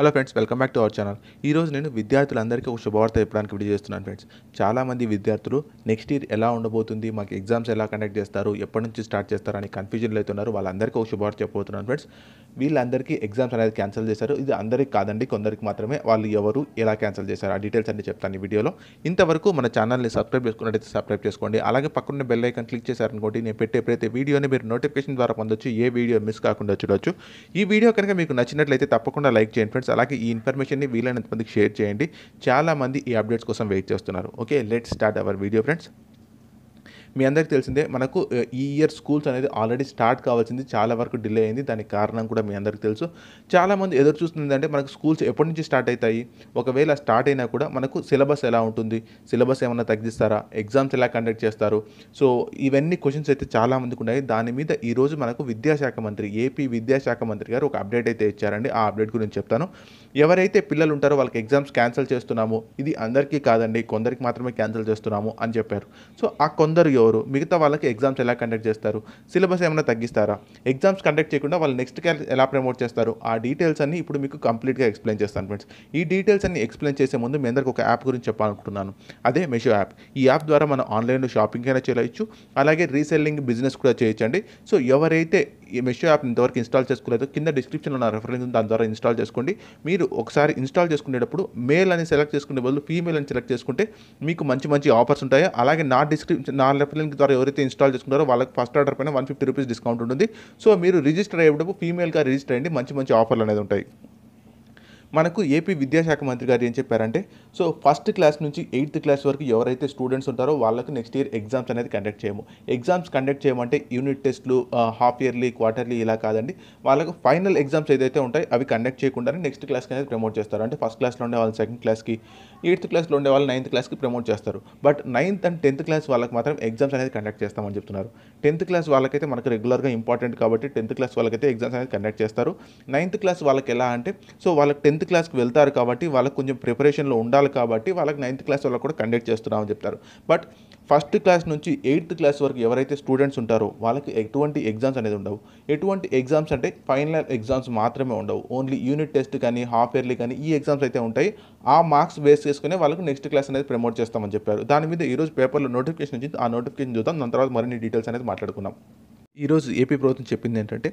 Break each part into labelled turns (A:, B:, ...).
A: hello friends welcome back to our channel ఈరోజు నేను విద్యార్థులందరికీ ఒక శుభవార్త చెప్పడానికి వీడియో చేస్తున్నాను ఫ్రెండ్స్ చాలామంది విద్యార్థులు నెక్స్ట్ ఇయర్ ఎలా ఉండబోతుంది మాకు ఎగ్జామ్స్ ఎలా కండక్ట్ చేస్తారు ఎప్పటి నుంచి స్టార్ట్ చేస్తారని కన్ఫ్యూజన్లో అవుతున్నారు వాళ్ళందరికీ ఒక శుభవార్త చెప్పబోతున్నాను ఫ్రెండ్స్ వీళ్ళందరికీ ఎగ్జామ్స్ అనేది క్యాన్సిల్ చేశారు ఇది అందరికీ కాదండి కొందరికి మాత్రమే వాళ్ళు ఎవరు ఎలా క్యాన్సిల్ చేశారు ఆ డీటెయిల్స్ అన్ని చెప్తాను ఈ వీడియోలో ఇంతవరకు మన ఛానల్ని సబ్స్క్రైబ్ చేసుకున్నట్టయితే సబ్స్క్రైబ్ చేసుకోండి అలాగే పక్కన బెల్ ఐకన్ క్లిక్ చేశారనుకోండి నేను పెట్టే ప్రతి వీడియోని మీరు నోటిఫికేషన్ ద్వారా పొందొచ్చు ఏ వీడియో మిస్ కాకుండా చూడవచ్చు ఈ వీడియో కనుక మీకు నచ్చినట్లయితే తప్పకుండా లైక్ చేయండి ఫ్రెండ్స్ ఫ్రెండ్స్ అలాగే ఈ ఇన్ఫర్మేషన్ని వీలైనంత మందికి షేర్ చేయండి చాలామంది ఈ అప్డేట్స్ కోసం వెయిట్ చేస్తున్నారు okay let start our video friends మీ అందరికీ తెలిసిందే మనకు ఈ ఇయర్ స్కూల్స్ అనేది ఆల్రెడీ స్టార్ట్ కావాల్సింది చాలా వరకు డిలే అయింది దానికి కారణం కూడా మీ అందరికీ తెలుసు చాలామంది ఎదురు చూస్తుంది అంటే మనకు స్కూల్స్ ఎప్పటి నుంచి స్టార్ట్ అవుతాయి ఒకవేళ స్టార్ట్ అయినా కూడా మనకు సిలబస్ ఎలా ఉంటుంది సిలబస్ ఏమైనా తగ్గిస్తారా ఎగ్జామ్స్ ఎలా కండక్ట్ చేస్తారు సో ఇవన్నీ క్వశ్చన్స్ అయితే చాలామందికి ఉన్నాయి దాని మీద ఈరోజు మనకు విద్యాశాఖ మంత్రి ఏపీ విద్యాశాఖ మంత్రి గారు ఒక అప్డేట్ అయితే ఇచ్చారండి ఆ అప్డేట్ గురించి చెప్తాను ఎవరైతే పిల్లలు ఉంటారో వాళ్ళకి ఎగ్జామ్స్ క్యాన్సిల్ చేస్తున్నాము ఇది అందరికీ కాదండి కొందరికి మాత్రమే క్యాన్సిల్ చేస్తున్నాము అని చెప్పారు సో ఆ కొందరు ఎవరు మిగతా వాళ్ళకి ఎగ్జామ్స్ ఎలా కండక్ట్ చేస్తారు సిలబస్ ఏమైనా తగ్గిస్తారా ఎగ్జామ్స్ కండక్ట్ చేయకుండా వాళ్ళు నెక్స్ట్ ఎలా ప్రమోట్ చేస్తారు ఆ డీటెయిల్స్ అన్ని ఇప్పుడు మీకు కంప్లీట్గా ఎక్స్ప్లెయిన్ చేస్తాను ఫ్రెండ్స్ ఈ డీటెయిల్స్ అన్ని ఎక్స్ప్లెయిన్ చేసే ముందు మీ అందరికి ఒక యాప్ గురించి చెప్పాలనుకుంటున్నాను అదే మెషో యాప్ ఈ యాప్ ద్వారా మనం ఆన్లైన్లో షాపింగ్ అయినా చేయవచ్చు అలాగే రీసెల్లింగ్ బిజినెస్ కూడా చేయొచ్చండి సో ఎవరైతే ఈ మెషో యాప్ ఇంతవరకు ఇన్స్టాల్ చేసుకోలేదు కింద డిస్క్రిప్షన్లో నా రెఫరెన్స్ దాని ద్వారా ఇన్స్టాల్ చేసుకోండి మీరు ఒకసారి ఇన్స్టాల్ చేసుకునేటప్పుడు మేల్ అని సెలెక్ట్ చేసుకునే బదులు ఫీమేల్ అని సెలెక్ట్ చేసుకుంటే మీకు మంచి మంచి ఆఫర్స్ ఉంటాయి అలాగే నా డిస్క్రిప్షన్ నా రెఫరెన్స్ ద్వారా ఎవరైతే ఇన్స్టాల్ చేసుకున్నారో వాళ్ళకి ఫస్ట్ ఆర్డర్ పైన వన్ ఫిఫ్టీ రూపీస్ డిస్కౌంట్ ఉంటుంది సో మీరు రిజిస్టర్ అయ్యేటప్పుడు ఫీమేల్గా రిజిస్టర్ అయ్యండి మంచి మంచి ఆఫర్లు అనేది ఉంటాయి మనకు ఏపీ విద్యాశాఖ మంత్రి గారు ఏం చెప్పారంటే సో ఫస్ట్ క్లాస్ నుంచి ఎయిత్ క్లాస్ వరకు ఎవరైతే స్టూడెంట్స్ ఉంటారో వాళ్ళకు నెక్స్ట్ ఇయర్ ఎగ్జామ్స్ అనేది కండక్ట్ చేయము ఎగ్జామ్స్ కండక్ట్ చేయమంటే యూనిట్ టెస్ట్లు హాఫ్ ఇయర్లీ క్వార్టర్లీ ఇలా కాదండి వాళ్ళకు ఫైనల్ ఎగ్జామ్స్ ఏదైతే ఉంటాయి అవి కండక్ట్ చేయకుండానే నెక్స్ట్ క్లాస్కి అనేది ప్రమోట్ చేస్తారు అంటే ఫస్ట్ క్లాస్లో ఉండే వాళ్ళు సెకండ్ క్లాస్కి ఎయిత్ క్లాస్లో ఉండే వాళ్ళు నైన్త్ క్లాస్కి ప్రమోట్ చేస్తారు but ninth and tenth class వాళ్ళకి మాత్రం ఎగ్జామ్స్ అనేది కండక్ట్ చేస్తామని చెప్తున్నారు టెన్త్ క్లాస్ వాళ్ళకైతే మనకు రెగ్యులర్గా ఇంపార్టెంట్ కాబట్టి టెన్త్ క్లాస్ వాళ్ళకైతే ఎగ్జామ్స్ అనేది కండక్ట్ చేస్తారు నైన్త్ క్లాస్ వాళ్ళకి ఎలా అంటే సో వాళ్ళకి టెన్త్ టెన్త్ క్లాస్కి వెళ్తారు కాబట్టి వాళ్ళకి కొంచెం ప్రిపరేషన్లో ఉండాలి కాబట్టి వాళ్ళకి నైన్త్ క్లాస్ వాళ్ళకి కూడా కండక్ట్ చేస్తున్నామని చెప్తారు బట్ ఫస్ట్ క్లాస్ నుంచి ఎయిత్ క్లాస్ వరకు ఎవరైతే స్టూడెంట్స్ ఉంటారో వాళ్ళకి ఎటువంటి ఎగ్జామ్స్ అనేది ఉండవు ఎటువంటి ఎగ్జామ్స్ అంటే ఫైనల్ ఎగ్జామ్స్ మాత్రమే ఉండవు ఓన్లీ యూనిట్ టెస్ట్ కానీ హాఫ్ ఇయర్లీ కానీ ఈ ఎగ్జామ్స్ అయితే ఉంటాయి ఆ మార్క్స్ బేస్ చేసుకునే వాళ్ళకి నెక్స్ట్ క్లాస్ అనేది ప్రమోట్ చేస్తామని చెప్పారు దాని మీద ఈరోజు పేపర్లో నోటిఫికేషన్ వచ్చింది ఆ నోటిఫికేషన్ చూద్దాం దాని తర్వాత మరిన్ని డీటెయిల్స్ అనేది మాట్లాడుకున్నాం ఈరోజు ఏపీ ప్రభుత్వం చెప్పింది ఏంటంటే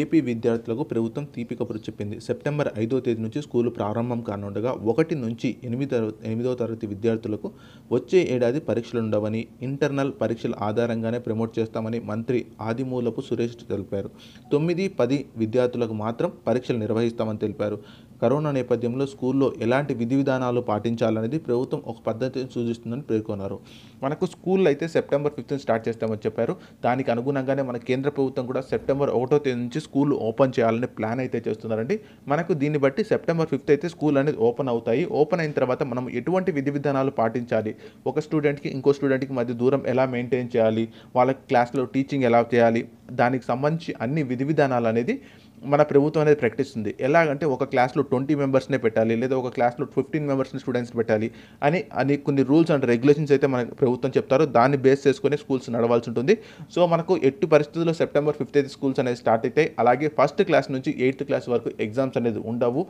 A: ఏపీ విద్యార్థులకు ప్రభుత్వం తీపి కబురు చెప్పింది సెప్టెంబర్ ఐదో తేదీ నుంచి స్కూలు ప్రారంభం కానుండగా ఒకటి నుంచి ఎనిమిదో ఎనిమిదో తరగతి విద్యార్థులకు వచ్చే ఏడాది పరీక్షలు ఉండవని ఇంటర్నల్ పరీక్షల ఆధారంగానే ప్రమోట్ చేస్తామని మంత్రి ఆదిమూలపు సురేష్ తెలిపారు తొమ్మిది పది విద్యార్థులకు మాత్రం పరీక్షలు నిర్వహిస్తామని తెలిపారు కరోనా నేపథ్యంలో స్కూల్లో ఎలాంటి విధి విధానాలు పాటించాలనేది ప్రభుత్వం ఒక పద్ధతిని సూచిస్తుందని పేర్కొన్నారు మనకు స్కూల్ అయితే సెప్టెంబర్ ఫిఫ్త్ స్టార్ట్ చేస్తామని చెప్పారు దానికి అనుగుణంగానే మన కేంద్ర ప్రభుత్వం కూడా సెప్టెంబర్ ఒకటో తేదీ నుంచి నుంచి స్కూల్ ఓపెన్ చేయాలని ప్లాన్ అయితే చేస్తున్నారండి మనకు దీన్ని బట్టి సెప్టెంబర్ ఫిఫ్త్ అయితే స్కూల్ అనేది ఓపెన్ అవుతాయి ఓపెన్ అయిన తర్వాత మనం ఎటువంటి విధి విధానాలు పాటించాలి ఒక స్టూడెంట్కి ఇంకో స్టూడెంట్కి మధ్య దూరం ఎలా మెయింటైన్ చేయాలి వాళ్ళకి క్లాస్లో టీచింగ్ ఎలా చేయాలి దానికి సంబంధించి అన్ని విధి విధానాలు అనేది మన ప్రభుత్వం అనేది ప్రకటిస్తుంది ఎలాగంటే ఒక క్లాస్లో ట్వంటీ మెంబర్స్నే పెట్టాలి లేదా ఒక క్లాస్లో ఫిఫ్టీన్ మెంబర్స్ని స్టూడెంట్స్ పెట్టాలి అని అని కొన్ని రూల్స్ అండ్ రెగ్యులేషన్స్ అయితే మన ప్రభుత్వం చెప్తారు దాన్ని బేస్ చేసుకునే స్కూల్స్ నడవాల్సి ఉంటుంది సో మనకు ఎట్టి పరిస్థితుల్లో సెప్టెంబర్ ఫిఫ్త్ అయితే స్కూల్స్ అనేది స్టార్ట్ అవుతాయి అలాగే ఫస్ట్ క్లాస్ నుంచి ఎయిత్ క్లాస్ వరకు ఎగ్జామ్స్ అనేది ఉండవు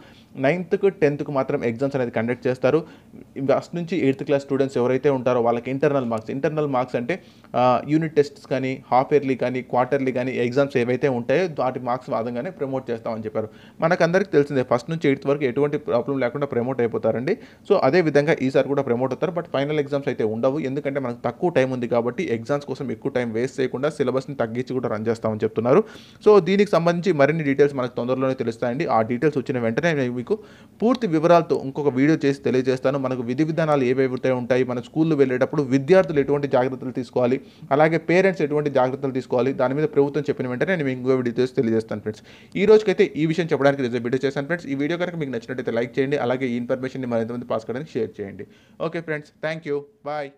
A: నైన్త్కు టెన్త్కు మాత్రం ఎగ్జామ్స్ అనేది కండక్ట్ చేస్తారు ఫస్ట్ నుంచి ఎయిత్ క్లాస్ స్టూడెంట్స్ ఎవరైతే ఉంటారో వాళ్ళకి ఇంటర్నల్ మార్క్స్ ఇంటర్నల్ మార్క్స్ అంటే యూనిట్ టెస్ట్స్ కానీ హాఫ్ ఇయర్లీ కానీ క్వార్టర్లీ కానీ ఎగ్జామ్స్ ఏవైతే ఉంటాయో వాటి మార్క్స్ వాదంగానే ప్రమోట్ చేస్తామని చెప్పారు మనకందరికీ తెలిసిందే ఫస్ట్ నుంచి ఎయిత్ వరకు ఎటువంటి ప్రాబ్లం లేకుండా ప్రమోట్ అయిపోతారండి సో అదే విధంగా ఈసారి కూడా ప్రమోట్ అవుతారు బట్ ఫైనల్ ఎగ్జామ్స్ అయితే ఉండవు ఎందుకంటే మనకు తక్కువ టైం ఉంది కాబట్టి ఎగ్జామ్స్ కోసం ఎక్కువ టైం వేస్ట్ చేయకుండా సిలబస్ని తగ్గించి కూడా రన్ చేస్తామని చెప్తున్నారు సో దీనికి సంబంధించి మరిన్ని డీటెయిల్స్ మనకు తొందరలోనే తెలుస్తాయండి ఆ డీటెయిల్స్ వచ్చిన వెంటనే నేను మీకు పూర్తి వివరాలతో ఇంకొక వీడియో చేసి తెలియజేస్తాను మనకు విధి విధానాలు ఏవైతే ఉంటాయి మన స్కూల్లో వెళ్ళేటప్పుడు విద్యార్థులు ఎటువంటి జాగ్రత్తలు తీసుకోవాలి అలాగే పేరెంట్స్ ఎటువంటి జాగ్రత్తలు తీసుకోవాలి దాని మీద ప్రభుత్వం చెప్పిన వెంటనే నేను ఇంకో వీడియో తెలియజేస్తాను ఫ్రెండ్స్ ఈ రోజుకైతే ఈ విషయం చెప్పడానికి రిజర్వ్ వీడియో చేశాను ఫ్రెండ్స్ ఈ వీడియో కనుక మీకు అయితే లైక్ చేయండి అలాగే ఈ ఇన్ఫర్మేషన్ని మరింతమంది పాస్ కావడానికి షేర్ చేయండి okay friends thank you bye